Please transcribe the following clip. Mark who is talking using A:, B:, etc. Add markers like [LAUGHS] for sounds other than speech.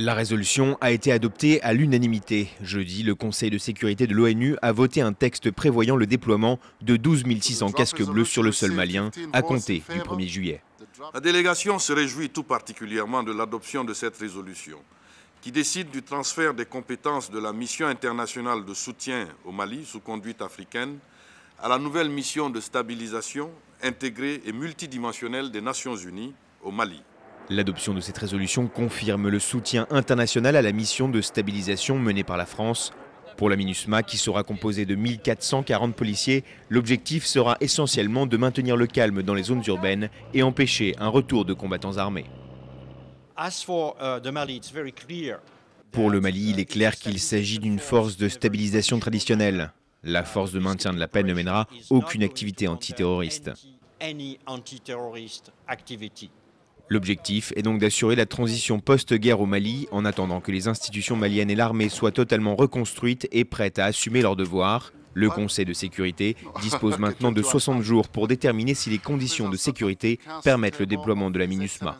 A: La résolution a été adoptée à l'unanimité. Jeudi, le Conseil de sécurité de l'ONU a voté un texte prévoyant le déploiement de 12 600 casques bleus sur le sol malien à compter du 1er juillet.
B: La délégation se réjouit tout particulièrement de l'adoption de cette résolution qui décide du transfert des compétences de la mission internationale de soutien au Mali sous conduite africaine à la nouvelle mission de stabilisation intégrée et multidimensionnelle des Nations Unies au Mali.
A: L'adoption de cette résolution confirme le soutien international à la mission de stabilisation menée par la France. Pour la MINUSMA, qui sera composée de 1440 policiers, l'objectif sera essentiellement de maintenir le calme dans les zones urbaines et empêcher un retour de combattants armés. Uh, Pour le Mali, il est uh, clair qu'il s'agit d'une force de stabilisation traditionnelle. La force de maintien de la paix ne mènera aucune activité antiterroriste. L'objectif est donc d'assurer la transition post-guerre au Mali en attendant que les institutions maliennes et l'armée soient totalement reconstruites et prêtes à assumer leurs devoirs. Le Conseil de sécurité dispose [LAUGHS] maintenant de 60 jours pour déterminer si les conditions de sécurité permettent le déploiement de la MINUSMA.